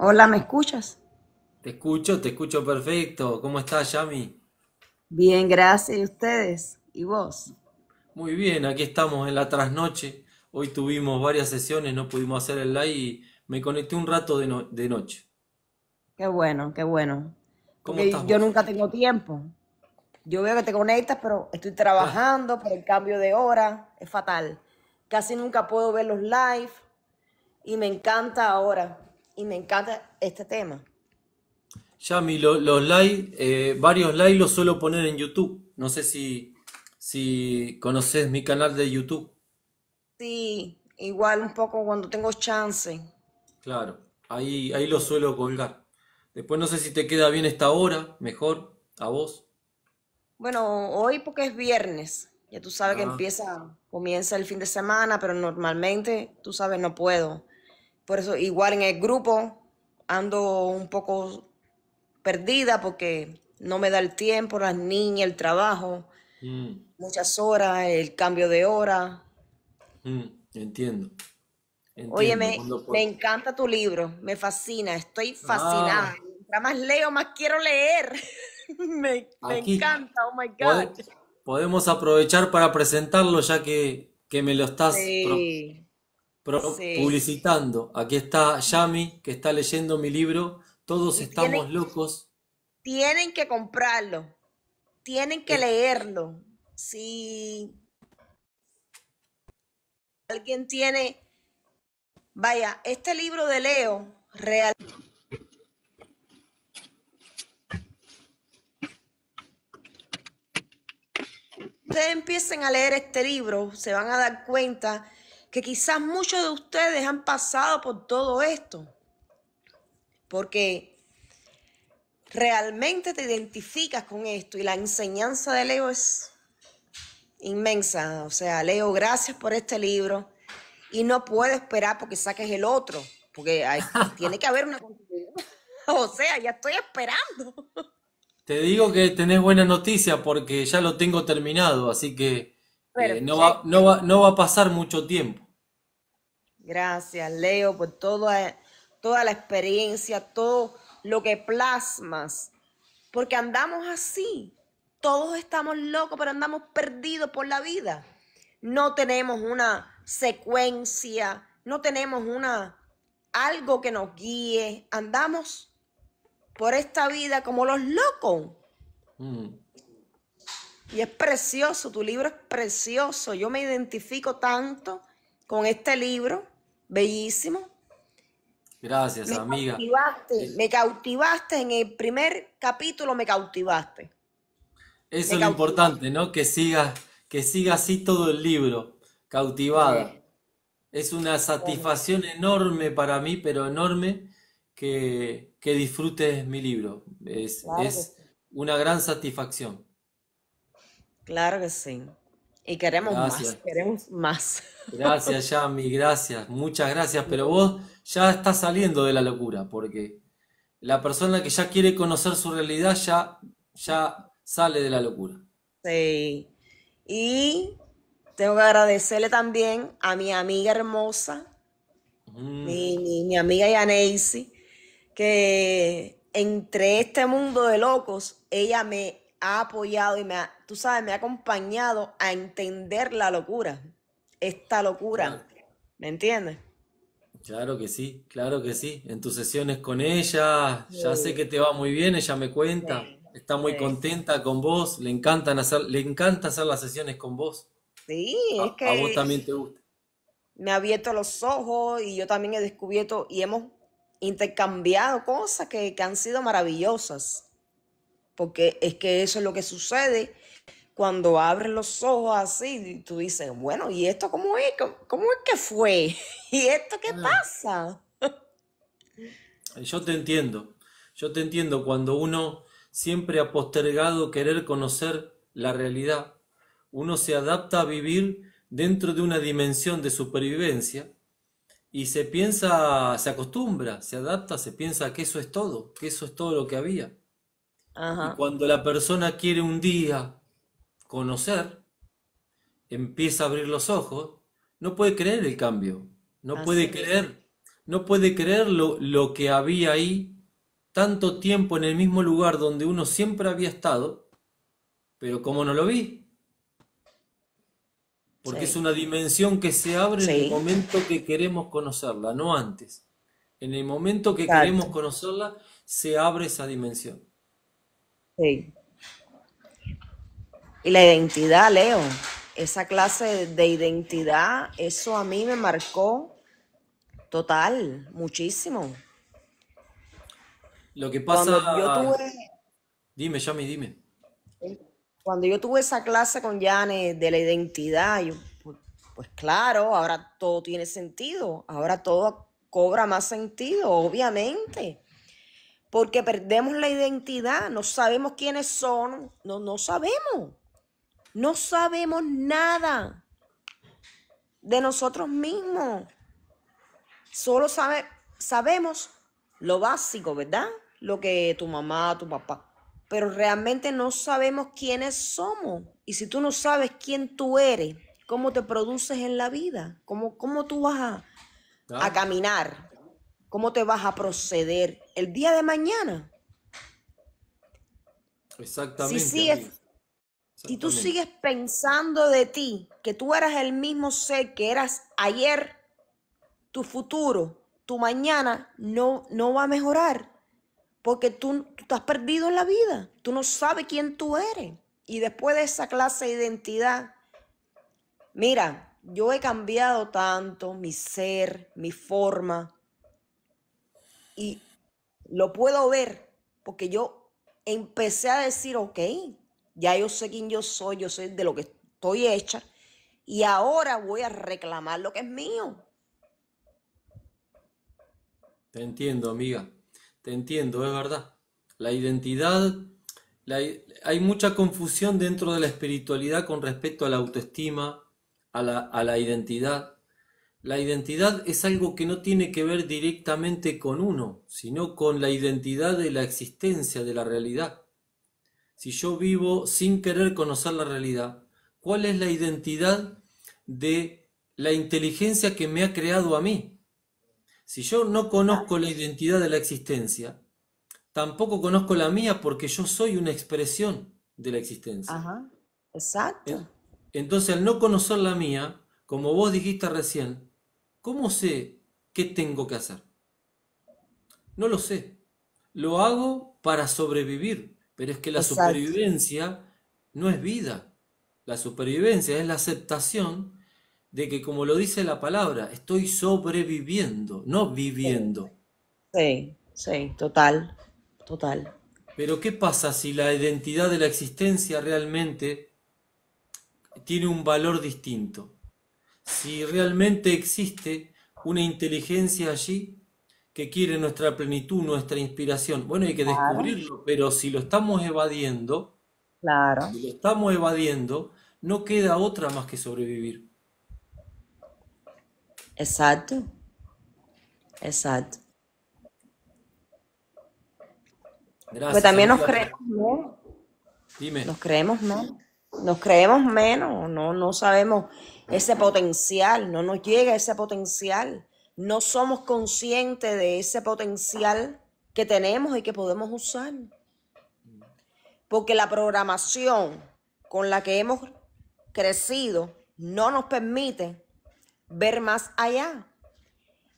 Hola, ¿me escuchas? Te escucho, te escucho perfecto. ¿Cómo estás, Yami? Bien, gracias. ¿Y ustedes? ¿Y vos? Muy bien, aquí estamos en la trasnoche. Hoy tuvimos varias sesiones, no pudimos hacer el live y me conecté un rato de, noche. Qué bueno, qué bueno. ¿Cómo yo nunca tengo tiempo. Yo veo que te conectas, pero estoy trabajando por el cambio de hora. Es fatal. Casi nunca puedo ver los live y me encanta ahora y me encanta este tema. Yami, mi los likes, eh, varios likes los suelo poner en YouTube. No sé si, si conoces mi canal de YouTube. Sí, igual un poco cuando tengo chance. Claro, ahí, ahí lo suelo colgar. Después no sé si te queda bien esta hora, mejor, a vos. Bueno, hoy porque es viernes. Ya tú sabes que ah. empieza, comienza el fin de semana, pero normalmente, tú sabes, no puedo por eso igual en el grupo ando un poco perdida porque no me da el tiempo, las niñas, el trabajo, mm. muchas horas, el cambio de hora. Mm, entiendo. Oye, me, encanta tu libro, me fascina, estoy ah. fascinada. más leo, más quiero leer. me, encanta, oh my God. Podemos aprovechar para presentarlo ya que, que me lo estás publicitando. Aquí está Yami, que está leyendo mi libro. Todos estamos locos. Tienen que comprarlo. Tienen que eh. leerlo. Si alguien tiene, vaya, este libro de Leo real. Ustedes empiecen a leer este libro, se van a dar cuenta que quizás muchos de ustedes han pasado por todo esto, porque realmente te identificas con esto y la enseñanza de Leo es inmensa. O sea, Leo, gracias por este libro y no puedo esperar porque saques el otro, porque tiene que haber una continuidad. O sea, ya estoy esperando. Te digo que tenés buena noticia porque ya lo tengo terminado, así que eh, no, va, no, no, va, a pasar mucho tiempo. Gracias, Leo, por toda, toda la experiencia, todo lo que plasmas. Porque andamos así. Todos estamos locos, pero andamos perdidos por la vida. No tenemos una secuencia, no tenemos una algo que nos guíe. Andamos por esta vida como los locos. Mm. Y es precioso, tu libro es precioso. Yo me identifico tanto con este libro, bellísimo. Gracias, amiga. me cautivaste en el primer capítulo, me cautivaste. Eso es lo importante, ¿no? Que siga, que siga así todo el libro, cautivada. Es una satisfacción enorme para mí, pero enorme, que, disfrutes mi libro. es una gran satisfacción. Claro que sí. Y queremos más, queremos más. Gracias, Yami, gracias, muchas gracias. Pero vos ya estás saliendo de la locura, porque la persona que ya quiere conocer su realidad ya, ya sale de la locura. Sí. Y tengo que agradecerle también a mi amiga hermosa, mm. mi, amiga Yaneisi, que entre este mundo de locos, ella me ha apoyado y me ha, tú sabes, me ha acompañado a entender la locura, esta locura. ¿Me entiendes? Claro que sí, claro que sí. En tus sesiones con ella, ya sé que te va muy bien, ella me cuenta, está muy contenta con vos, le encantan hacer, le encanta hacer las sesiones con vos. Sí, es que a vos también te gusta. Me ha abierto los ojos y yo también he descubierto y hemos intercambiado cosas que han sido maravillosas porque es que eso es lo que sucede cuando abres los ojos así y tú dices, bueno, ¿y esto cómo es? ¿Cómo, es que fue? ¿Y esto qué pasa? Yo te entiendo, yo te entiendo cuando uno siempre ha postergado querer conocer la realidad, uno se adapta a vivir dentro de una dimensión de supervivencia y se piensa, se acostumbra, se adapta, se piensa que eso es todo, que eso es todo lo que había cuando la persona quiere un día conocer, empieza a abrir los ojos, no puede creer el cambio, no puede creer, no puede creer lo, que había ahí tanto tiempo en el mismo lugar donde uno siempre había estado, pero como no lo vi. Porque es una dimensión que se abre en el momento que queremos conocerla, no antes. En el momento que queremos conocerla, se abre esa dimensión. Y la identidad, Leo, esa clase de identidad, eso a mí me marcó total, muchísimo. Lo que pasa... Cuando yo tuve... Dime, Yami, dime. Cuando yo tuve esa clase con Yane de la identidad, yo, pues, pues claro, ahora todo tiene sentido, ahora todo cobra más sentido, obviamente porque perdemos la identidad, no sabemos quiénes son, no, no sabemos, no sabemos nada de nosotros mismos. Solo sabemos lo básico, ¿verdad? Lo que tu mamá, tu papá. Pero realmente no sabemos quiénes somos. Y si tú no sabes quién tú eres, cómo te produces en la vida, cómo, cómo tú vas a ah. caminar cómo te vas a proceder el día de mañana. Exactamente. Si, si tú sigues pensando de ti, que tú eras el mismo ser que eras ayer, tu futuro, tu mañana no, no va a mejorar. Porque tú, tú estás perdido en la vida. Tú no sabes quién tú eres. Y después de esa clase de identidad, mira, yo he cambiado tanto mi ser, mi forma, y lo puedo ver porque yo empecé a decir, ok, ya yo sé quién yo soy, yo sé de lo que estoy hecha y ahora voy a reclamar lo que es mío. Te entiendo, amiga, te entiendo, es verdad. La identidad, hay mucha confusión dentro de la espiritualidad con respecto a la autoestima, a la, a la identidad. La identidad es algo que no tiene que ver directamente con uno, sino con la identidad de la existencia, de la realidad. Si yo vivo sin querer conocer la realidad, ¿cuál es la identidad de la inteligencia que me ha creado a mí? Si yo no conozco la identidad de la existencia, tampoco conozco la mía porque yo soy una expresión de la existencia. exacto. Entonces, al no conocer la mía, como vos dijiste recién, ¿Cómo sé qué tengo que hacer? No lo sé. Lo hago para sobrevivir, pero es que la supervivencia no es vida. La supervivencia es la aceptación de que, como lo dice la palabra, estoy sobreviviendo, no viviendo. Sí, sí, total, total. Pero ¿qué pasa si la identidad de la existencia realmente tiene un valor distinto? si realmente existe una inteligencia allí que quiere nuestra plenitud, nuestra inspiración. Bueno, hay que descubrirlo, pero si lo estamos evadiendo, claro. si lo estamos evadiendo, no queda otra más que sobrevivir. Exacto. Exacto. Gracias. Pues también nos creemos, ¿no? Dime. Nos creemos, ¿no? nos creemos menos, no, no sabemos ese potencial, no nos llega ese potencial, no somos conscientes de ese potencial que tenemos y que podemos usar. Porque la programación con la que hemos crecido no nos permite ver más allá.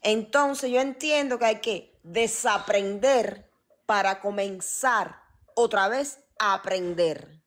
Entonces yo entiendo que hay que desaprender para comenzar otra vez a aprender.